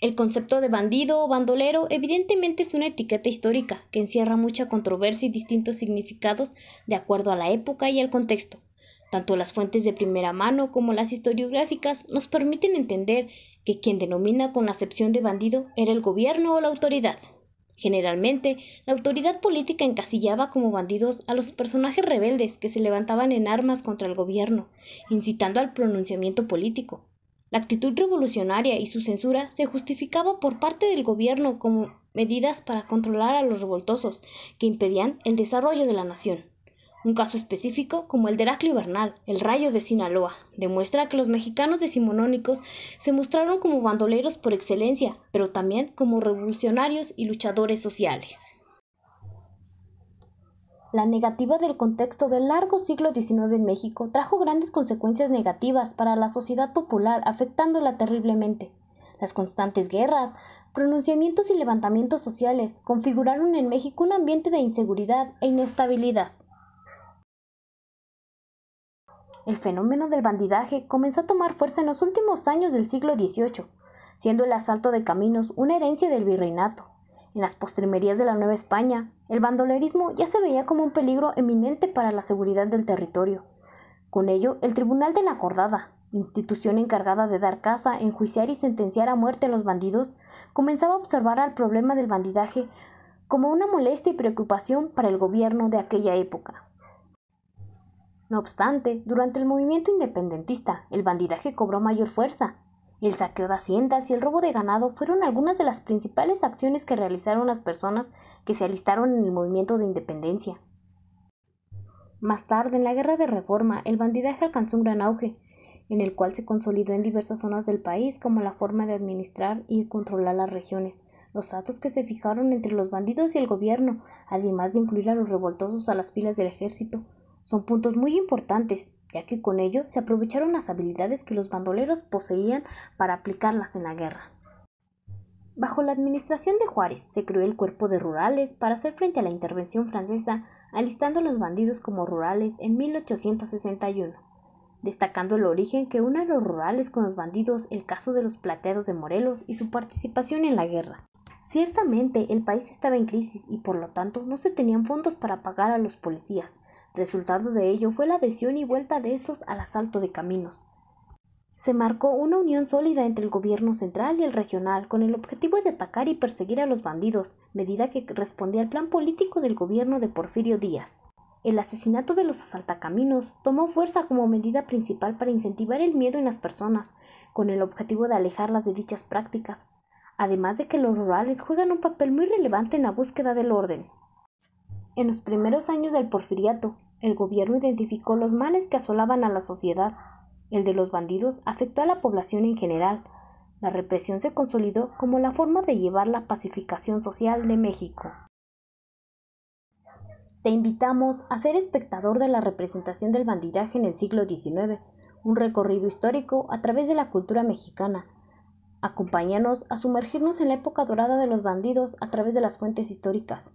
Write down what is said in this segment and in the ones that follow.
El concepto de bandido o bandolero evidentemente es una etiqueta histórica que encierra mucha controversia y distintos significados de acuerdo a la época y al contexto. Tanto las fuentes de primera mano como las historiográficas nos permiten entender que quien denomina con acepción de bandido era el gobierno o la autoridad. Generalmente, la autoridad política encasillaba como bandidos a los personajes rebeldes que se levantaban en armas contra el gobierno, incitando al pronunciamiento político. La actitud revolucionaria y su censura se justificaba por parte del gobierno como medidas para controlar a los revoltosos que impedían el desarrollo de la nación. Un caso específico, como el de Heraclio Bernal, el rayo de Sinaloa, demuestra que los mexicanos decimonónicos se mostraron como bandoleros por excelencia, pero también como revolucionarios y luchadores sociales. La negativa del contexto del largo siglo XIX en México trajo grandes consecuencias negativas para la sociedad popular, afectándola terriblemente. Las constantes guerras, pronunciamientos y levantamientos sociales configuraron en México un ambiente de inseguridad e inestabilidad. El fenómeno del bandidaje comenzó a tomar fuerza en los últimos años del siglo XVIII, siendo el asalto de caminos una herencia del virreinato. En las postrimerías de la Nueva España, el bandolerismo ya se veía como un peligro eminente para la seguridad del territorio. Con ello, el Tribunal de la Acordada, institución encargada de dar caza, enjuiciar y sentenciar a muerte a los bandidos, comenzaba a observar al problema del bandidaje como una molestia y preocupación para el gobierno de aquella época. No obstante, durante el movimiento independentista, el bandidaje cobró mayor fuerza el saqueo de haciendas y el robo de ganado fueron algunas de las principales acciones que realizaron las personas que se alistaron en el movimiento de independencia. Más tarde, en la Guerra de Reforma, el bandidaje alcanzó un gran auge, en el cual se consolidó en diversas zonas del país como la forma de administrar y controlar las regiones, los datos que se fijaron entre los bandidos y el gobierno, además de incluir a los revoltosos a las filas del ejército, son puntos muy importantes, ya que con ello se aprovecharon las habilidades que los bandoleros poseían para aplicarlas en la guerra. Bajo la administración de Juárez se creó el cuerpo de rurales para hacer frente a la intervención francesa, alistando a los bandidos como rurales en 1861, destacando el origen que une a los rurales con los bandidos, el caso de los plateados de Morelos y su participación en la guerra. Ciertamente el país estaba en crisis y por lo tanto no se tenían fondos para pagar a los policías, Resultado de ello fue la adhesión y vuelta de estos al asalto de caminos. Se marcó una unión sólida entre el gobierno central y el regional con el objetivo de atacar y perseguir a los bandidos, medida que respondía al plan político del gobierno de Porfirio Díaz. El asesinato de los asaltacaminos tomó fuerza como medida principal para incentivar el miedo en las personas, con el objetivo de alejarlas de dichas prácticas, además de que los rurales juegan un papel muy relevante en la búsqueda del orden. En los primeros años del porfiriato, el gobierno identificó los males que asolaban a la sociedad. El de los bandidos afectó a la población en general. La represión se consolidó como la forma de llevar la pacificación social de México. Te invitamos a ser espectador de la representación del bandidaje en el siglo XIX, un recorrido histórico a través de la cultura mexicana. Acompáñanos a sumergirnos en la época dorada de los bandidos a través de las fuentes históricas,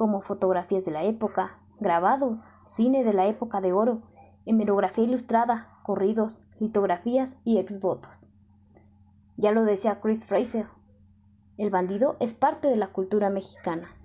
como fotografías de la época, grabados, cine de la época de oro, hemerografía ilustrada, corridos, litografías y exvotos. Ya lo decía Chris Fraser, el bandido es parte de la cultura mexicana.